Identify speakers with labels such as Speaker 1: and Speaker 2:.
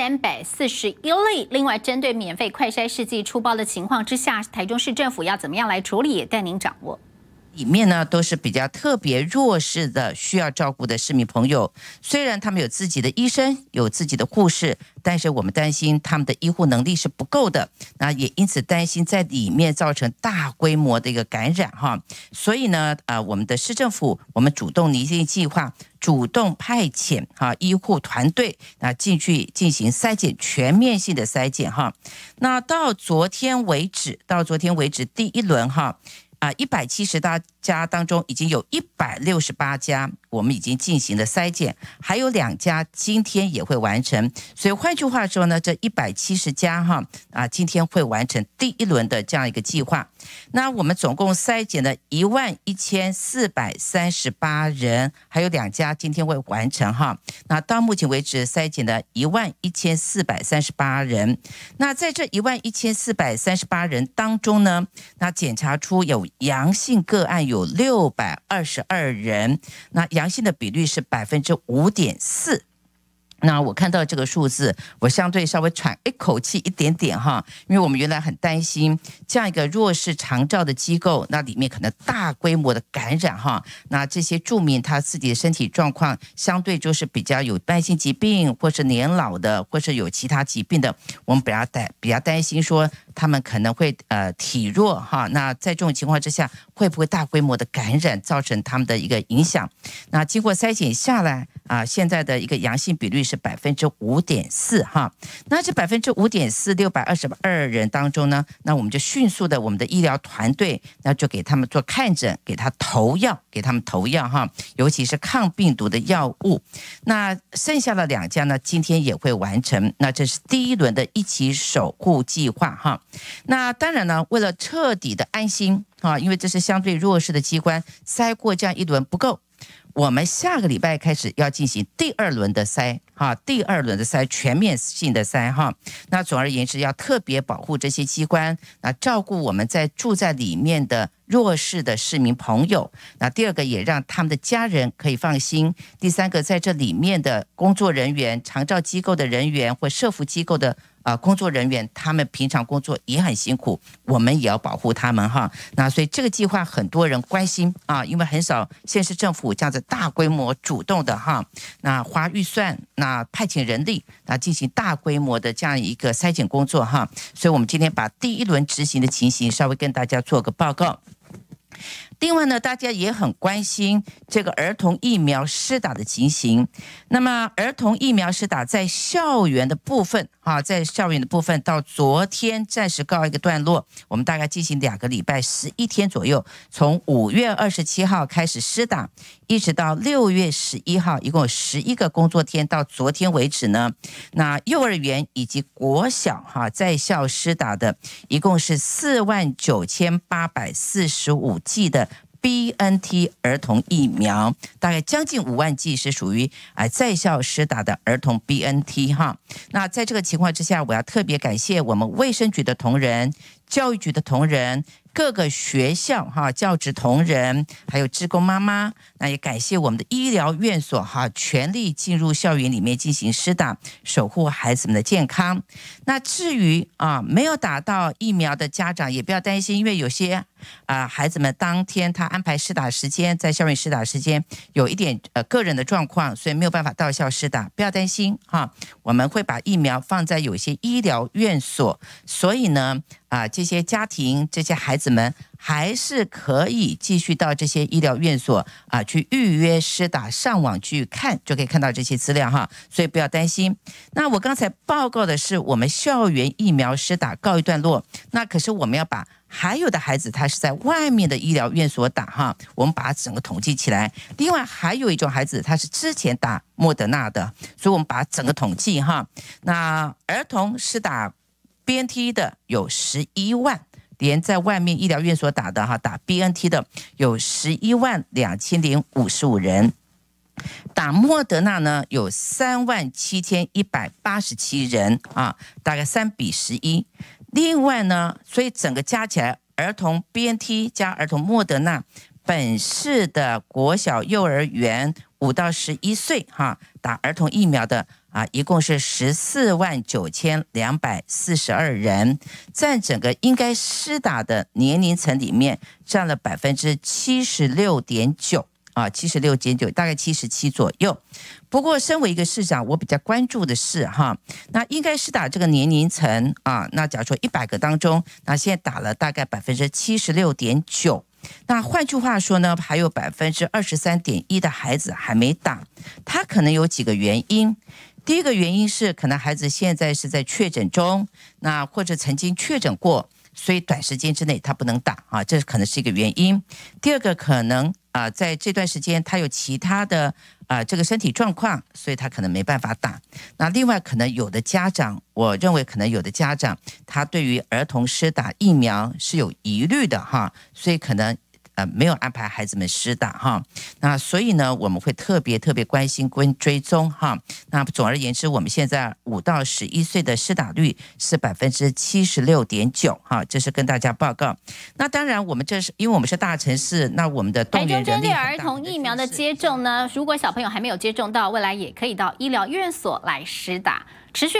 Speaker 1: 三百四十一例。另外，针对免费快筛试剂出包的情况之下，台中市政府要怎么样来处理，也带您掌握。里面呢都是比较特别弱势的、需要照顾的市民朋友。虽然他们有自己的医生、有自己的护士，但是我们担心他们的医护能力是不够的，那也因此担心在里面造成大规模的一个感染哈。所以呢，呃，我们的市政府我们主动拟定计划，主动派遣哈医护团队那进去进行筛检，全面性的筛检哈。那到昨天为止，到昨天为止第一轮哈。啊，一百七十大家当中，已经有一百六十八家。我们已经进行了筛检，还有两家今天也会完成，所以换句话说呢，这一百七十家哈啊，今天会完成第一轮的这样一个计划。那我们总共筛检了一万一千四百三十八人，还有两家今天未完成哈。那到目前为止筛检的一万一千四百三十八人，那在这一万一千四百三十八人当中呢，那检查出有阳性个案有六百二十二人，那阳。阳性的比率是百分之五点四，那我看到这个数字，我相对稍微喘一口气一点点哈，因为我们原来很担心这样一个弱势长照的机构，那里面可能大规模的感染哈，那这些住民他自己的身体状况相对就是比较有慢性疾病，或是年老的，或是有其他疾病的，我们比较担比较担心说。他们可能会呃体弱哈，那在这种情况之下，会不会大规模的感染造成他们的一个影响？那经过筛检下来啊，现在的一个阳性比率是百分之五点四哈，那这百分之五点四六百二十二人当中呢，那我们就迅速的我们的医疗团队那就给他们做看诊，给他投药，给他们投药哈，尤其是抗病毒的药物。那剩下的两家呢，今天也会完成。那这是第一轮的一起守护计划哈。那当然呢，为了彻底的安心啊，因为这是相对弱势的机关，筛过这样一轮不够，我们下个礼拜开始要进行第二轮的筛哈，第二轮的筛全面性的筛哈。那总而言之，要特别保护这些机关，那照顾我们在住在里面的弱势的市民朋友。那第二个也让他们的家人可以放心。第三个在这里面的工作人员、长照机构的人员或社服机构的。啊，工作人员他们平常工作也很辛苦，我们也要保护他们哈。那所以这个计划很多人关心啊，因为很少县市政府这样子大规模主动的哈，那花预算，那派遣人力，那进行大规模的这样一个筛检工作哈。所以，我们今天把第一轮执行的情形稍微跟大家做个报告。另外呢，大家也很关心这个儿童疫苗施打的情形。那么，儿童疫苗施打在校园的部分，哈，在校园的部分到昨天暂时告一个段落。我们大概进行两个礼拜十一天左右，从五月二十七号开始施打，一直到六月十一号，一共十一个工作天，到昨天为止呢，那幼儿园以及国小哈在校施打的一共是四万九千八百四十五剂的。B N T 儿童疫苗大概将近五万剂是属于啊在校施打的儿童 B N T 哈，那在这个情况之下，我要特别感谢我们卫生局的同仁。教育局的同仁、各个学校哈教职同仁，还有职工妈妈，那也感谢我们的医疗院所哈，全力进入校园里面进行施打，守护孩子们的健康。那至于啊没有打到疫苗的家长也不要担心，因为有些啊孩子们当天他安排施打时间，在校园施打时间有一点呃个人的状况，所以没有办法到校施打，不要担心哈。我们会把疫苗放在有些医疗院所，所以呢。啊，这些家庭、这些孩子们还是可以继续到这些医疗院所啊去预约施打，上网去看就可以看到这些资料哈，所以不要担心。那我刚才报告的是我们校园疫苗施打告一段落，那可是我们要把还有的孩子他是在外面的医疗院所打哈，我们把整个统计起来。另外还有一种孩子他是之前打莫德纳的，所以我们把整个统计哈。那儿童施打。BNT 的有十一万，连在外面医疗院所打的哈，打 BNT 的有十一万两千零五十五人，打莫德纳呢有三万七千一百八十七人啊，大概三比十一。另外呢，所以整个加起来，儿童 BNT 加儿童莫德纳，本市的国小、幼儿园五到十一岁哈，打儿童疫苗的。啊，一共是十四万九千两百四十二人，占整个应该施打的年龄层里面占了百分之七十六点九啊，七十六点九，大概七十七左右。不过，身为一个市长，我比较关注的是哈，那应该施打这个年龄层啊，那假如说一百个当中，那现在打了大概百分之七十六点九，那换句话说呢，还有百分之二十三点一的孩子还没打，他可能有几个原因。第一个原因是可能孩子现在是在确诊中，那或者曾经确诊过，所以短时间之内他不能打啊，这可能是一个原因。第二个可能啊，在这段时间他有其他的啊这个身体状况，所以他可能没办法打。那另外可能有的家长，我认为可能有的家长他对于儿童施打疫苗是有疑虑的哈，所以可能。没有安排孩子们施打哈，那所以呢，我们会特别特别关心跟追踪哈。那总而言之，我们现在五到十一岁的施打率是百分之七十六点九哈，这是跟大家报告。那当然，我们这是因为我们是大城市，那我们的台中针对儿童疫苗的接种呢，如果小朋友还没有接种到，未来也可以到医疗院所来施打，持续。